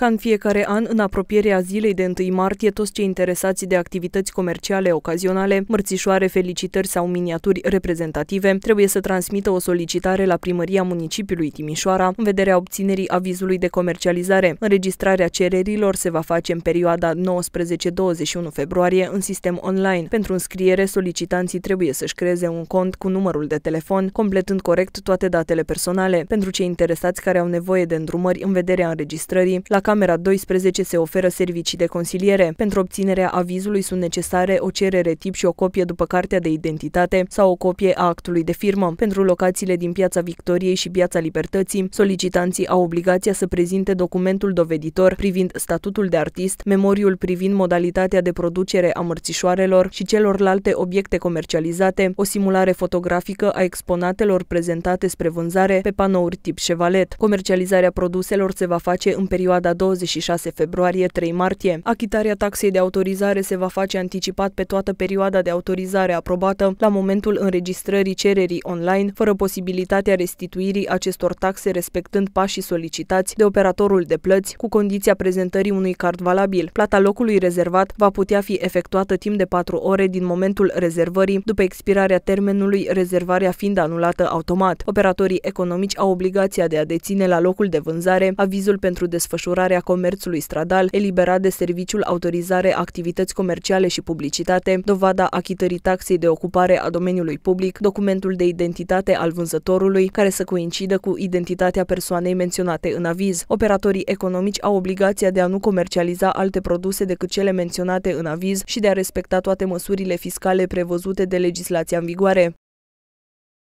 Ca în fiecare an, în apropierea zilei de 1 martie, toți cei interesați de activități comerciale ocazionale, mărțișoare, felicitări sau miniaturi reprezentative, trebuie să transmită o solicitare la primăria municipiului Timișoara în vederea obținerii avizului de comercializare. Înregistrarea cererilor se va face în perioada 19-21 februarie în sistem online. Pentru înscriere, solicitanții trebuie să-și creeze un cont cu numărul de telefon, completând corect toate datele personale. Pentru cei interesați care au nevoie de îndrumări în vederea înregistrării, la Camera 12 se oferă servicii de consiliere. Pentru obținerea avizului sunt necesare o cerere tip și o copie după cartea de identitate sau o copie a actului de firmă. Pentru locațiile din Piața Victoriei și Piața Libertății, solicitanții au obligația să prezinte documentul doveditor privind statutul de artist, memoriul privind modalitatea de producere a mărțișoarelor și celorlalte obiecte comercializate, o simulare fotografică a exponatelor prezentate spre vânzare pe panouri tip șevalet. Comercializarea produselor se va face în perioada perioada 26 februarie-3 martie. Achitarea taxei de autorizare se va face anticipat pe toată perioada de autorizare aprobată la momentul înregistrării cererii online, fără posibilitatea restituirii acestor taxe respectând pașii solicitați de operatorul de plăți cu condiția prezentării unui card valabil. Plata locului rezervat va putea fi efectuată timp de 4 ore din momentul rezervării, după expirarea termenului, rezervarea fiind anulată automat. Operatorii economici au obligația de a deține la locul de vânzare avizul pentru desfășurare Restaurarea Comerțului Stradal, eliberat de Serviciul Autorizare Activități Comerciale și Publicitate, dovada achitării taxei de ocupare a domeniului public, documentul de identitate al vânzătorului, care să coincidă cu identitatea persoanei menționate în aviz. Operatorii economici au obligația de a nu comercializa alte produse decât cele menționate în aviz și de a respecta toate măsurile fiscale prevăzute de legislația în vigoare.